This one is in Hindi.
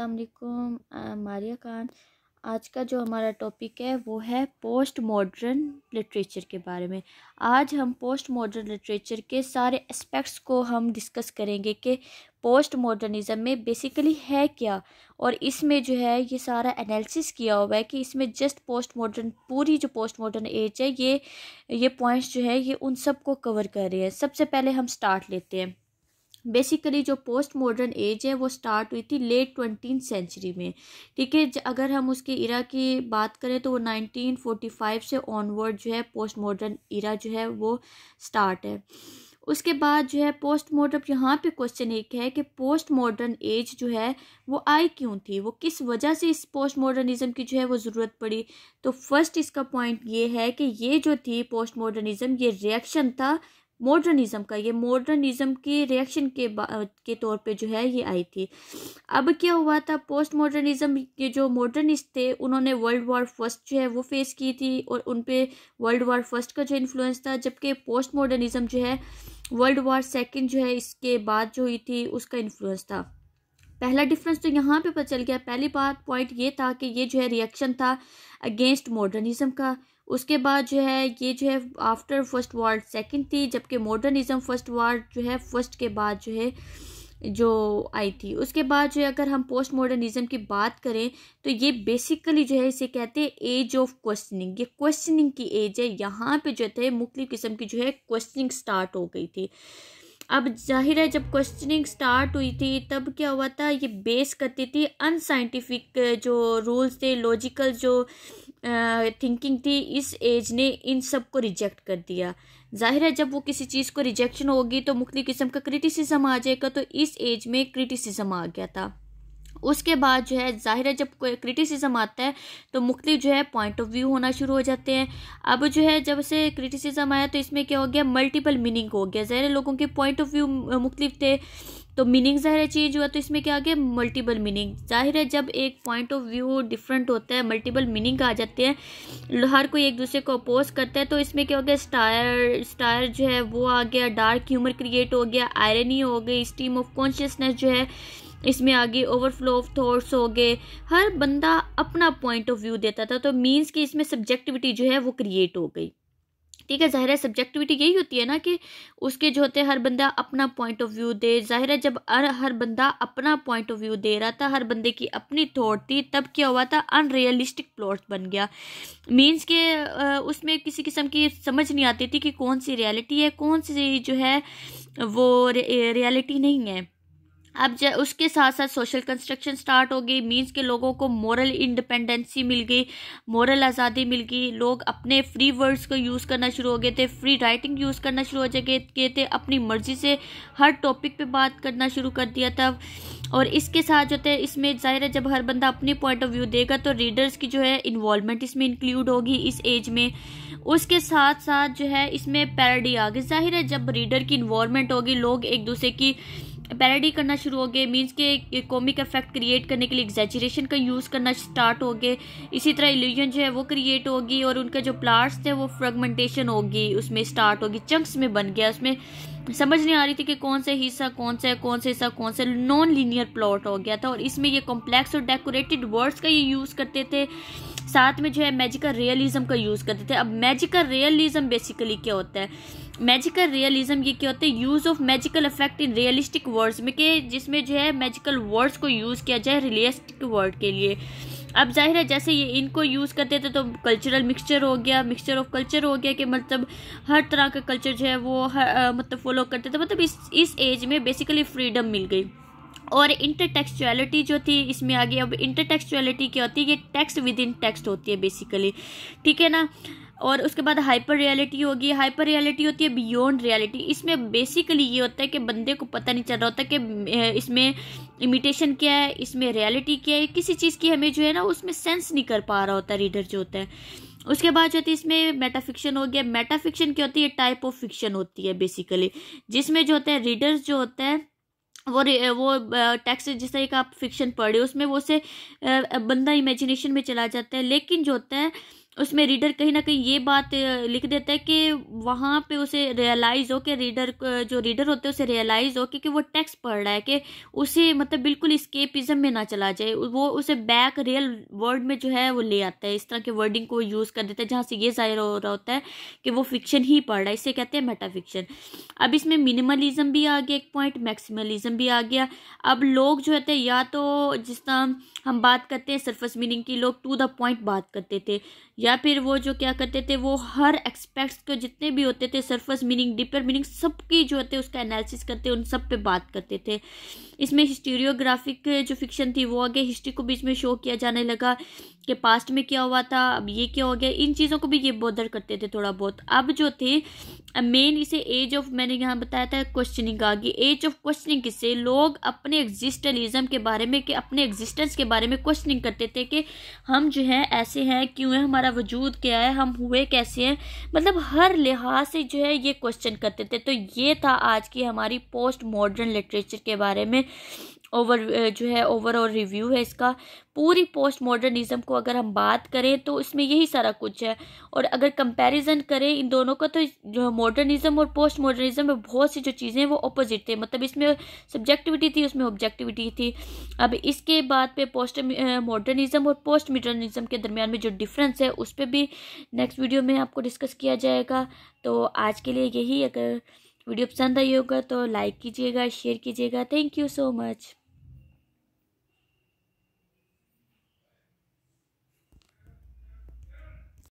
असलकुम मारिया खान आज का जो हमारा टॉपिक है वो है पोस्ट मॉडर्न लिटरेचर के बारे में आज हम पोस्ट मॉडर्न लिटरेचर के सारे एस्पेक्ट्स को हम डिस्कस करेंगे कि पोस्ट मॉडर्निज़म में बेसिकली है क्या और इसमें जो है ये सारा एनालिसिस किया हुआ है कि इसमें जस्ट पोस्ट मॉडर्न पूरी जो पोस्ट मॉडर्न एज है ये ये पॉइंट्स जो है ये उन सब को कवर कर रहे हैं सबसे पहले हम स्टार्ट लेते हैं बेसिकली जो पोस्ट मॉडर्न एज है वो स्टार्ट हुई थी लेट ट्वेंटीन सेंचुरी में ठीक है अगर हम उसके इरा की बात करें तो वो नाइनटीन फोर्टी फाइव से ऑनवर्ड जो है पोस्ट मॉडर्न इरा जो है वो स्टार्ट है उसके बाद जो है पोस्ट मॉडर्न यहाँ पे क्वेश्चन एक है कि पोस्ट मॉडर्न एज जो है वो आई क्यों थी वो किस वजह से इस पोस्ट मॉडर्निज़म की जो है वो ज़रूरत पड़ी तो फर्स्ट इसका पॉइंट ये है कि ये जो थी पोस्ट मॉडर्निज़म ये रिएक्शन था मॉडर्निज़म का ये मॉडर्निज़म के रिएक्शन के के तौर पे जो है ये आई थी अब क्या हुआ था पोस्ट मॉडर्निज़म के जो मॉडर्निस्ट थे उन्होंने वर्ल्ड वॉर फर्स्ट जो है वो फेस की थी और उन पर वर्ल्ड वार फर्स्ट का जो इन्फ्लुएंस था जबकि पोस्ट मॉडर्निज़म जो है वर्ल्ड वार सेकेंड जो है इसके बाद जो हुई थी उसका इन्फ्लुएंस था पहला डिफरेंस तो यहाँ पे पता चल गया पहली बात पॉइंट ये था कि ये जो है रिएक्शन था अगेंस्ट मॉडर्निज़म का उसके बाद जो है ये जो है आफ्टर फर्स्ट वार्ड सेकंड थी जबकि मॉडर्निज़म फर्स्ट वार जो है फर्स्ट के बाद जो है जो आई थी उसके बाद जो है अगर हम पोस्ट मॉडर्निज़म की बात करें तो ये बेसिकली जो है इसे कहते हैं एज ऑफ क्वेश्चनिंग ये क्वेश्चनिंग की एज है यहाँ पे जो थे मुख्तु किस्म की जो है क्वेश्चनिंग स्टार्ट हो गई थी अब जाहिर है जब क्वेश्चनिंग स्टार्ट हुई थी तब क्या हुआ था ये बेस करती थी अनसाइंटिफिक जो रूल्स थे लॉजिकल जो थिंकिंग थी इस एज ने इन सब को रिजेक्ट कर दिया जाहिर है जब वो किसी चीज़ को रिजेक्शन होगी तो मुख्तलि किस्म का क्रिटिसिज्म आ जाएगा तो इस एज में क्रिटिसिज्म आ गया था उसके बाद जो है ज़ाहिर है जब कोई क्रिटिसिज्म आता है तो मुख्त जो है पॉइंट ऑफ व्यू होना शुरू हो जाते हैं अब जो है जब से क्रिटिसिज्म आया तो इसमें क्या हो गया मल्टीपल मीनिंग हो गया ज़ाहिर लोगों के पॉइंट ऑफ व्यू मुख्त थे तो मीनिंग ज़ाहिर चेंज हुआ तो इसमें क्या आ गया मल्टीपल मीनिंग ज़ाहिर है जब एक पॉइंट ऑफ व्यू डिफरेंट होता है मल्टीपल मीनिंग आ जाते हैं हर कोई एक दूसरे को अपोज करता है तो इसमें क्या हो गया स्टायर स्टायर जो है वो आ गया डार्क ह्यूमर क्रिएट हो गया आयरनी हो गई स्टीम ऑफ कॉन्शियसनेस जो है इसमें आगे ओवरफ्लो ऑफ थॉट्स हो गए हर बंदा अपना पॉइंट ऑफ व्यू देता था तो मीन्स कि इसमें सब्जेक्टिविटी जो है वो क्रिएट हो गई ठीक है ज़ाहिर है सब्जेक्टिविटी यही होती है ना कि उसके जो होते हैं हर बंदा अपना पॉइंट ऑफ व्यू दे ज़ाहिर है जब हर हर बंदा अपना पॉइंट ऑफ व्यू दे रहा था हर बंदे की अपनी थॉट थी तब क्या हुआ था अनरियलिस्टिक प्लॉट बन गया मींस के उसमें किसी किस्म की समझ नहीं आती थी कि कौन सी रियलिटी है कौन सी जो है वो रियलिटी नहीं है अब उसके साथ साथ सोशल कंस्ट्रक्शन स्टार्ट हो गई मींस के लोगों को मॉरल इंडिपेंडेंसी मिल गई मॉरल आज़ादी मिल गई लोग अपने फ्री वर्ड्स को यूज़ करना शुरू हो गए थे फ्री राइटिंग यूज़ करना शुरू हो गए थे अपनी मर्ज़ी से हर टॉपिक पे बात करना शुरू कर दिया था और इसके साथ जो है इसमें जाहिर है जब हर बंदा अपनी पॉइंट ऑफ व्यू देगा तो रीडर्स की जो है इन्वॉलमेंट इसमें इंक्लूड होगी इस एज में उसके साथ साथ जो है इसमें पैरडी आ गई जाहिर है जब रीडर की इन्वॉलमेंट होगी लोग एक दूसरे की पैरडी करना शुरू हो गए मीन्स के कॉमिक इफेक्ट क्रिएट करने के लिए एग्जेचुरेशन का यूज़ करना स्टार्ट हो गए इसी तरह इल्यूजन जो है वो क्रिएट होगी और उनका जो प्लाट्स थे वो फ्रेगमेंटेशन होगी उसमें स्टार्ट होगी चंक्स में बन गया उसमें समझ नहीं आ रही थी कि कौन सा हिस्सा कौन सा है कौन सा हिस्सा कौन सा नॉन लीनियर प्लॉट हो गया था और इसमें ये कॉम्प्लेक्स और डेकोरेटेड वर्ड्स का ये यूज़ करते थे साथ में जो है मैजिकल रियलिज्म का यूज़ करते थे अब मैजिकल रियलिज्म बेसिकली क्या होता है मैजिकल रियलिज्म ये क्या होता है use of magical effect in realistic words में कि जिसमें जो है मैजिकल वर्ड्स को यूज़ किया जाए रियलिस्टिक वर्ड के लिए अब जाहिर है जैसे ये इनको यूज़ करते थे तो कल्चरल मिक्सचर हो गया मिक्सचर ऑफ कल्चर हो गया कि मतलब हर तरह का कल्चर जो है वो हर, आ, मतलब फॉलो करते थे मतलब इस इस एज में बेसिकली फ्रीडम मिल गई और टेक्सचुअलिटी जो थी इसमें आ गई अब इंटरटेक्सचुअलिटी क्या होती है ये टेक्स्ट विद इन टेक्स्ट होती है बेसिकली ठीक है ना और उसके बाद हाइपर रियलिटी होगी हाइपर रियलिटी होती है बियॉन्ड रियलिटी इसमें बेसिकली ये होता है कि बंदे को पता नहीं चल रहा होता कि इसमें इमिटेशन क्या है इसमें रियलिटी क्या है किसी चीज़ की हमें जो है ना उसमें सेंस नहीं कर पा रहा होता रीडर जो होता है उसके बाद जो होती है इसमें मेटाफिक्शन हो गया मेटाफिक्शन क्या होती है टाइप ऑफ फिक्शन होती है बेसिकली जिसमें जो होता है रीडर्स जो होता है वो वो टेक्स्ट जिस तरह का आप फिक्शन पढ़े उसमें वो से बंदा इमेजिनेशन में चला जाता है लेकिन जो होता है उसमें रीडर कहीं ना कहीं ये बात लिख देता है कि वहाँ पे उसे रियलाइज़ हो कि रीडर जो रीडर होते हैं उसे रियलाइज़ हो कि, कि वो टेक्स्ट पढ़ रहा है कि उसे मतलब बिल्कुल इस्केपिज़म में ना चला जाए वो उसे बैक रियल वर्ड में जो है वो ले आता है इस तरह के वर्डिंग को यूज़ कर देता है जहाँ से ये ज़ाहिर हो रहा होता है कि वो फिक्शन ही पढ़ रहा है इसे कहते हैं मेटाफिक्शन अब इसमें मिनिमलिज़म भी आ गया एक पॉइंट मैक्सिमलिज़म भी आ गया अब लोग जो होते या तो जिस तरह हम बात करते हैं सरफस मीनिंग की लोग टू द पॉइंट बात करते थे या फिर वो जो क्या करते थे वो हर एक्सपेक्ट्स के जितने भी होते थे सरफेस मीनिंग डिपर मीनिंग सबकी जो होते उसका एनालिसिस करते उन सब पे बात करते थे इसमें हिस्टोरियोग्राफिक जो फिक्शन थी वो आगे हिस्ट्री को बीच में शो किया जाने लगा कि पास्ट में क्या हुआ था अब ये क्या हो गया इन चीज़ों को भी ये बॉदर करते थे थोड़ा बहुत अब जो थे मेन इसे एज ऑफ मैंने यहाँ बताया था क्वेश्चनिंग आगे एज ऑफ क्वेश्चनिंग किससे लोग अपने एग्जिस्टलिज्म के बारे में कि अपने एग्जिस्टेंस के बारे में क्वेश्चनिंग करते थे कि हम जो है ऐसे हैं क्यों है हमारा वजूद क्या है हम हुए कैसे हैं मतलब हर लिहाज से जो है ये क्वेश्चन करते थे तो ये था आज की हमारी पोस्ट मॉडर्न लिटरेचर के बारे में ओवर जो है ओवरऑल रिव्यू है इसका पूरी पोस्ट मॉडर्निज़म को अगर हम बात करें तो इसमें यही सारा कुछ है और अगर कंपैरिजन करें इन दोनों का तो जो और पोस्ट मॉडर्निज्म में बहुत सी जो चीज़ें हैं वो अपोजिट थे मतलब इसमें सब्जेक्टिविटी थी उसमें ऑब्जेक्टिविटी थी अब इसके बाद पे पोस्ट मॉडर्निज़म और पोस्ट मॉडर्निज्म के दरमियान में जो डिफरेंस है उस पर भी नेक्स्ट वीडियो में आपको डिस्कस किया जाएगा तो आज के लिए यही अगर वीडियो पसंद आई होगा तो लाइक कीजिएगा शेयर कीजिएगा थैंक यू सो मच